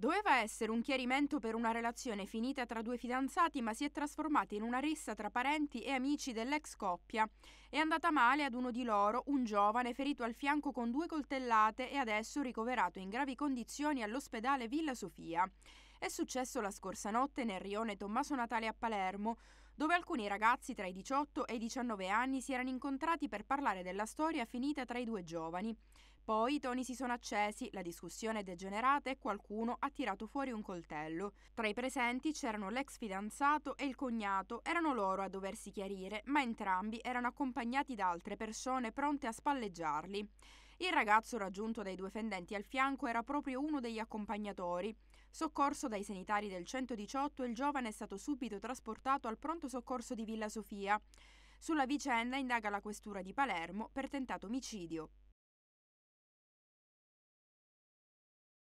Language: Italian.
Doveva essere un chiarimento per una relazione finita tra due fidanzati, ma si è trasformata in una rissa tra parenti e amici dell'ex coppia. È andata male ad uno di loro, un giovane ferito al fianco con due coltellate e adesso ricoverato in gravi condizioni all'ospedale Villa Sofia. È successo la scorsa notte nel rione Tommaso Natale a Palermo, dove alcuni ragazzi tra i 18 e i 19 anni si erano incontrati per parlare della storia finita tra i due giovani. Poi i toni si sono accesi, la discussione è degenerata e qualcuno ha tirato fuori un coltello. Tra i presenti c'erano l'ex fidanzato e il cognato, erano loro a doversi chiarire, ma entrambi erano accompagnati da altre persone pronte a spalleggiarli. Il ragazzo raggiunto dai due fendenti al fianco era proprio uno degli accompagnatori. Soccorso dai sanitari del 118, il giovane è stato subito trasportato al pronto soccorso di Villa Sofia. Sulla vicenda indaga la questura di Palermo per tentato omicidio.